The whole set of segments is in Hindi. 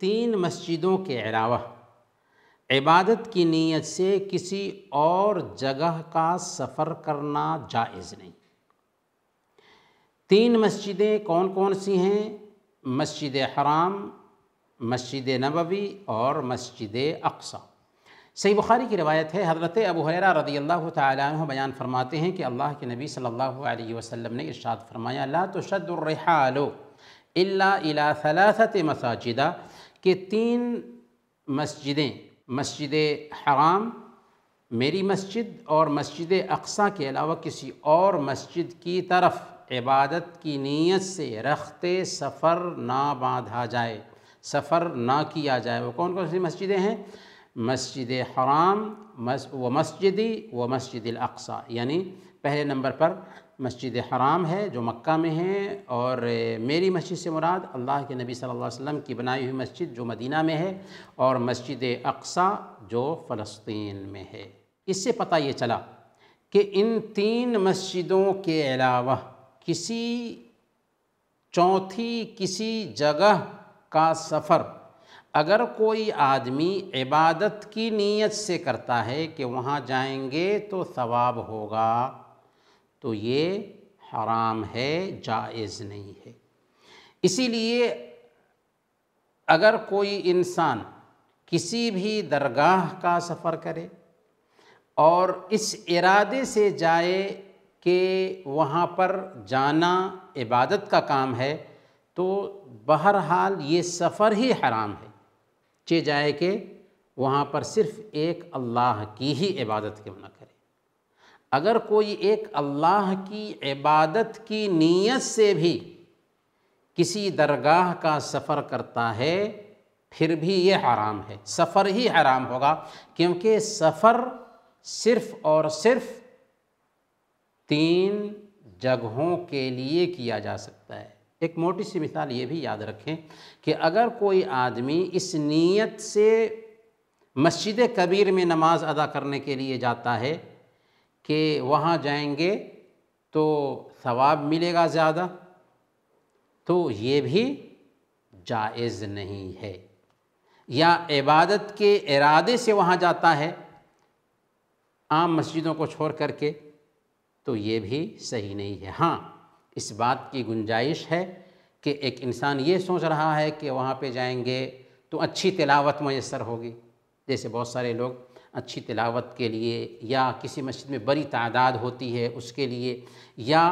तीन मस्जिदों के अलावा इबादत की नीयत से किसी और जगह का सफ़र करना जायज़ नहीं तीन मस्जिदें कौन कौन सी हैं मस्जिद हराम मस्जिद नबवी और मस्जिद अक्सा सही बुखारी की रवायत है हज़रत अबू हरा रदी अल्लाह तह बयान फरमाते हैं कि अल्लाह के नबी सल्लल्लाहु अलैहि वसल्लम ने इरशाद फरमाया ला तो शदुरहालो इल्ला इला सलासत मसाजिदा कि तीन मस्जिदें मस्जिद हराम मेरी मस्जिद और मस्जिद अक्सा के अलावा किसी और मस्जिद की तरफ इबादत की नीयत से रखते सफ़र ना बांधा जाए सफ़र ना किया जाए वो कौन कौन सी मस्जिदें हैं मस्जिद हराम मस व मस्जिदी व मस्जिद अक्सा यानी पहले नंबर पर मस्जिद हराम है जो मक्का में है और मेरी मस्जिद से मुराद अल्लाह के नबी सल्लल्लाहु अलैहि वसल्लम की बनाई हुई मस्जिद जो मदीना में है और मस्जिद अक्सा जो फ़लस्तीन में है इससे पता ये चला कि इन तीन मस्जिदों के अलावा किसी चौथी किसी जगह का सफ़र अगर कोई आदमी इबादत की नीयत से करता है कि वहाँ जाएंगे तो सवाब होगा तो ये हराम है जायज़ नहीं है इसीलिए अगर कोई इंसान किसी भी दरगाह का सफ़र करे और इस इरादे से जाए कि वहाँ पर जाना इबादत का काम है तो बहरहाल ये सफ़र ही हराम है चे जाए कि वहाँ पर सिर्फ़ एक अल्लाह की ही इबादत क्यों न करे अगर कोई एक अल्लाह की इबादत की नीयत से भी किसी दरगाह का सफ़र करता है फिर भी ये हराम है सफ़र ही हराम होगा क्योंकि सफ़र सिर्फ़ और सिर्फ़ तीन जगहों के लिए किया जा सकता है एक मोटी सी मिसाल ये भी याद रखें कि अगर कोई आदमी इस नीयत से मस्जिद कबीर में नमाज़ अदा करने के लिए जाता है कि वहाँ जाएंगे तो सवाब मिलेगा ज़्यादा तो ये भी जायज़ नहीं है या इबादत के इरादे से वहाँ जाता है आम मस्जिदों को छोड़ करके तो ये भी सही नहीं है हाँ इस बात की गुंजाइश है कि एक इंसान ये सोच रहा है कि वहाँ पे जाएंगे तो अच्छी तिलावत मैसर होगी जैसे बहुत सारे लोग अच्छी तिलावत के लिए या किसी मस्जिद में बड़ी तादाद होती है उसके लिए या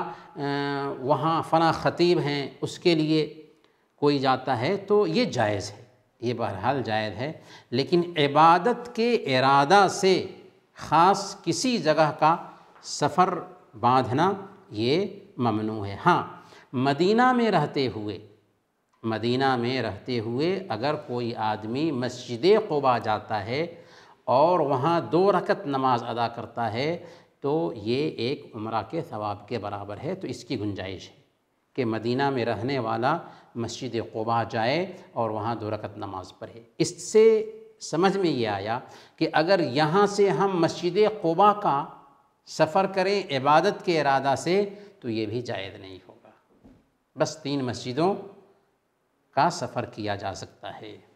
वहाँ फ़ना ख़तीब हैं उसके लिए कोई जाता है तो ये जायज़ है ये बहरहाल जायज़ है लेकिन इबादत के इरादा से ख़ास किसी जगह का सफ़र बांधना ये ममनू है हाँ मदीना में रहते हुए मदीना में रहते हुए अगर कोई आदमी मस्जिद कोबा जाता है और वहाँ दो रकत नमाज अदा करता है तो ये एक उम्र के सवाब के बराबर है तो इसकी गुंजाइश है कि मदीना में रहने वाला मस्जिद कोबा जाए और वहाँ दो रकत नमाज पढ़े इससे समझ में ये आया कि अगर यहाँ से हम मस्जिद कोबा का सफ़र करें इबादत के इरादा से तो ये भी जायज़ नहीं होगा बस तीन मस्जिदों का सफ़र किया जा सकता है